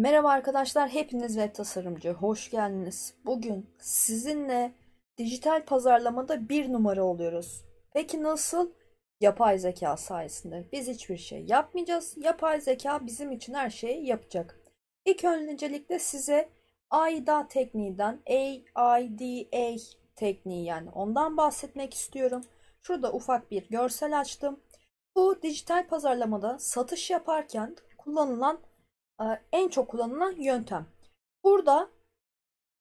Merhaba arkadaşlar, hepiniz web tasarımcı, hoş geldiniz. Bugün sizinle dijital pazarlamada bir numara oluyoruz. Peki nasıl? Yapay zeka sayesinde. Biz hiçbir şey yapmayacağız. Yapay zeka bizim için her şeyi yapacak. İlk öncelikle size AIDA tekniğinden, AIDA tekniği yani ondan bahsetmek istiyorum. Şurada ufak bir görsel açtım. Bu dijital pazarlamada satış yaparken kullanılan ee, en çok kullanılan yöntem. Burada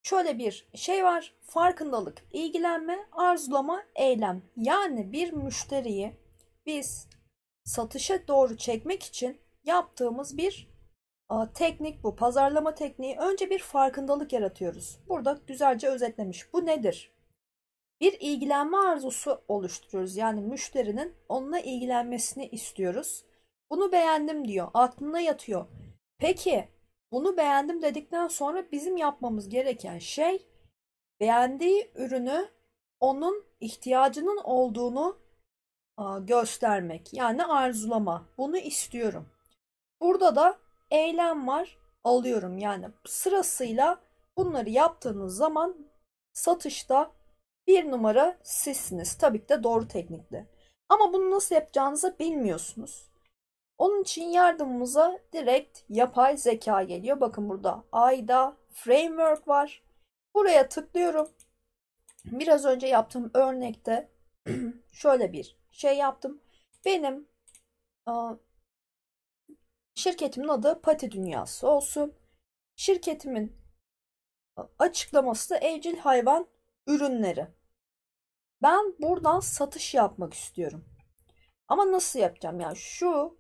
şöyle bir şey var. Farkındalık, ilgilenme, arzulama, eylem. Yani bir müşteriyi biz satışa doğru çekmek için yaptığımız bir e, teknik bu. Pazarlama tekniği. Önce bir farkındalık yaratıyoruz. Burada güzelce özetlemiş. Bu nedir? Bir ilgilenme arzusu oluşturuyoruz. Yani müşterinin onunla ilgilenmesini istiyoruz. Bunu beğendim diyor. Aklına yatıyor Peki bunu beğendim dedikten sonra bizim yapmamız gereken şey beğendiği ürünü onun ihtiyacının olduğunu göstermek. Yani arzulama. Bunu istiyorum. Burada da eylem var. Alıyorum. Yani sırasıyla bunları yaptığınız zaman satışta bir numara sizsiniz. Tabii ki de doğru teknikle. Ama bunu nasıl yapacağınızı bilmiyorsunuz. Onun için yardımımıza direkt yapay zeka geliyor. Bakın burada AIDA framework var. Buraya tıklıyorum. Biraz önce yaptığım örnekte şöyle bir şey yaptım. Benim şirketimin adı Pati Dünyası olsun. Şirketimin açıklaması da evcil hayvan ürünleri. Ben buradan satış yapmak istiyorum. Ama nasıl yapacağım? Yani şu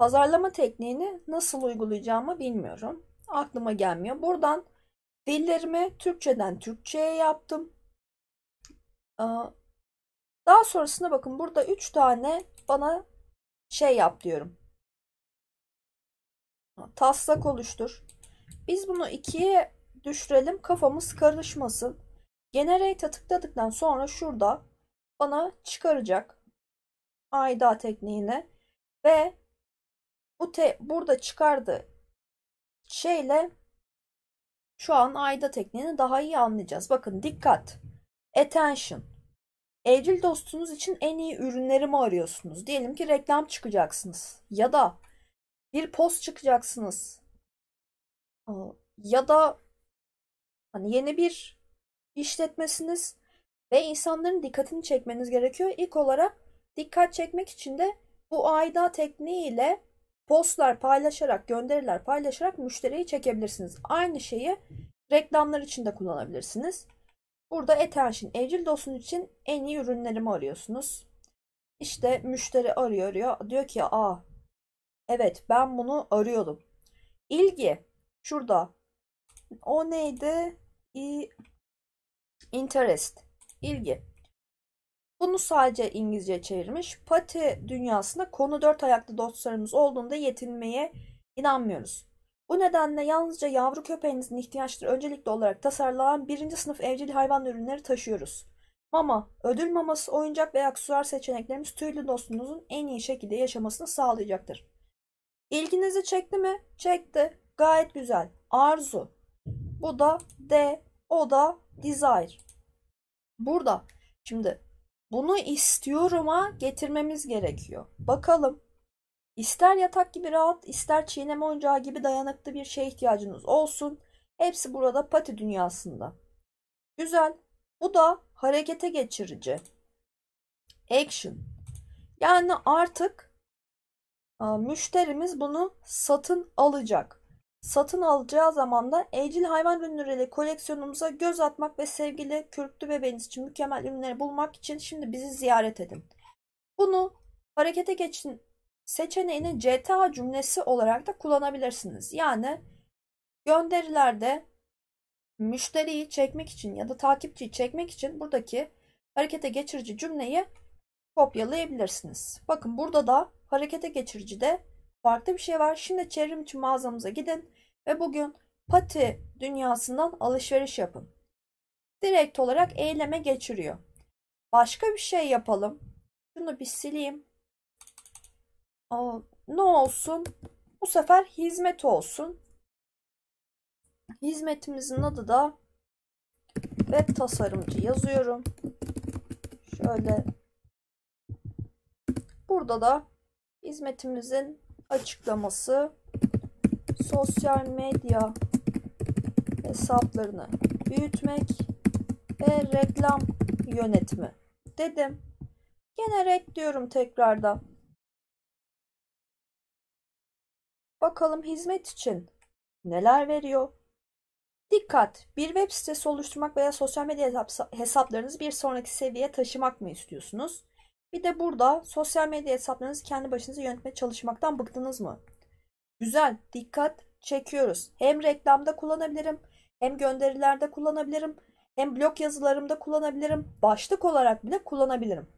Pazarlama tekniğini nasıl uygulayacağımı bilmiyorum. Aklıma gelmiyor. Buradan dillerimi Türkçeden Türkçe'ye yaptım. Daha sonrasında bakın burada 3 tane bana şey yap diyorum. Taslak oluştur. Biz bunu ikiye düşürelim kafamız karışmasın. Generate'a tıkladıktan sonra şurada bana çıkaracak ayda tekniğini ve bu te burada çıkardı şeyle şu an ayda tekniğini daha iyi anlayacağız. Bakın dikkat. Attention. Eylül dostunuz için en iyi ürünleri mi arıyorsunuz? Diyelim ki reklam çıkacaksınız. Ya da bir post çıkacaksınız. Ya da hani yeni bir işletmesiniz ve insanların dikkatini çekmeniz gerekiyor. İlk olarak dikkat çekmek için de bu ayda tekniğiyle postlar paylaşarak, gönderiler paylaşarak müşteriyi çekebilirsiniz. Aynı şeyi reklamlar için de kullanabilirsiniz. Burada Etenşin evcil dostun için en iyi ürünlerimi arıyorsunuz. İşte müşteri arıyor arıyor. Diyor ki aa evet ben bunu arıyordum. İlgi şurada. O neydi? İ interest. İlgi. Bunu sadece İngilizce çevirmiş. Pati dünyasında konu dört ayaklı dostlarımız olduğunda yetinmeye inanmıyoruz. Bu nedenle yalnızca yavru köpeğinizin ihtiyaçları öncelikli olarak tasarlanan birinci sınıf evcil hayvan ürünleri taşıyoruz. Mama, ödül maması, oyuncak veya aksesuar seçeneklerimiz tüylü dostunuzun en iyi şekilde yaşamasını sağlayacaktır. İlginizi çekti mi? Çekti. Gayet güzel. Arzu. Bu da D. O da Desire. Burada. Şimdi bunu istiyorum'a getirmemiz gerekiyor. Bakalım. İster yatak gibi rahat, ister çiğneme oyuncağı gibi dayanıklı bir şeye ihtiyacınız olsun. Hepsi burada pati dünyasında. Güzel. Bu da harekete geçirici. Action. Yani artık müşterimiz bunu satın alacak. Satın alacağı zaman da evcil hayvan ürünleriyle koleksiyonumuza göz atmak ve sevgili kürklü bebeğiniz için mükemmel ürünleri bulmak için şimdi bizi ziyaret edin. Bunu harekete geçin seçeneğini CTA cümlesi olarak da kullanabilirsiniz. Yani gönderilerde müşteriyi çekmek için ya da takipçiyi çekmek için buradaki harekete geçirici cümleyi kopyalayabilirsiniz. Bakın burada da harekete geçirici de farklı bir şey var. Şimdi çevrim içi mağazamıza gidin ve bugün pati dünyasından alışveriş yapın. Direkt olarak eyleme geçiriyor. Başka bir şey yapalım. Şunu bir sileyim. Aa, ne olsun? Bu sefer hizmet olsun. Hizmetimizin adı da web tasarımcı yazıyorum. Şöyle. Burada da hizmetimizin açıklaması sosyal medya hesaplarını büyütmek ve reklam yönetimi dedim. Gene red diyorum tekrardan. Bakalım hizmet için neler veriyor? Dikkat! Bir web sitesi oluşturmak veya sosyal medya hesaplarınızı bir sonraki seviyeye taşımak mı istiyorsunuz? Bir de burada sosyal medya hesaplarınızı kendi başınıza yönetmeye çalışmaktan bıktınız mı? Güzel, dikkat çekiyoruz. Hem reklamda kullanabilirim, hem gönderilerde kullanabilirim, hem blog yazılarımda kullanabilirim, başlık olarak bile kullanabilirim.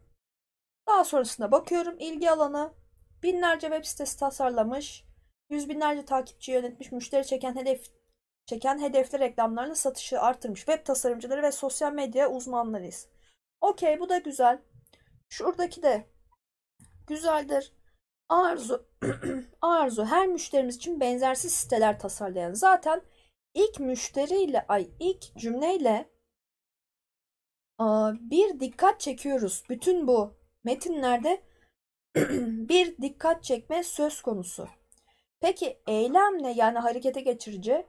Daha sonrasında bakıyorum ilgi alanı binlerce web sitesi tasarlamış, yüz binlerce takipçi yönetmiş, müşteri çeken hedef çeken hedefli reklamlarla satışı artırmış web tasarımcıları ve sosyal medya uzmanlarıyız. Okey bu da güzel. Şuradaki de güzeldir. Arzu Arzu her müşterimiz için benzersiz siteler tasarlayan. Zaten ilk müşteriyle ay ilk cümleyle bir dikkat çekiyoruz. Bütün bu metinlerde bir dikkat çekme söz konusu. Peki eylemle yani harekete geçirici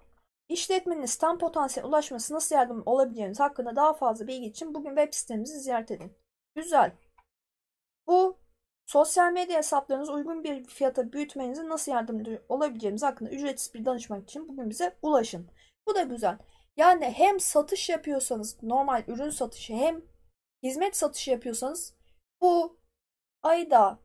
işletmenin tam potansiyel ulaşması nasıl yardım olabileceğiniz hakkında daha fazla bilgi için bugün web sitemizi ziyaret edin. Güzel. Bu sosyal medya hesaplarınızı uygun bir fiyata büyütmenize nasıl yardımcı olabileceğimiz hakkında ücretsiz bir danışmak için bugün bize ulaşın. Bu da güzel. Yani hem satış yapıyorsanız normal ürün satışı hem hizmet satışı yapıyorsanız bu ayda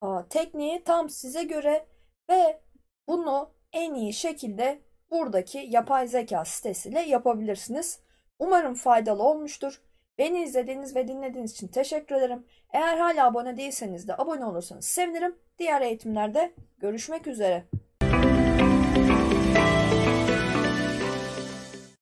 a, tekniği tam size göre ve bunu en iyi şekilde buradaki yapay zeka sitesiyle yapabilirsiniz. Umarım faydalı olmuştur. Beni izlediğiniz ve dinlediğiniz için teşekkür ederim. Eğer hala abone değilseniz de abone olursanız sevinirim. Diğer eğitimlerde görüşmek üzere.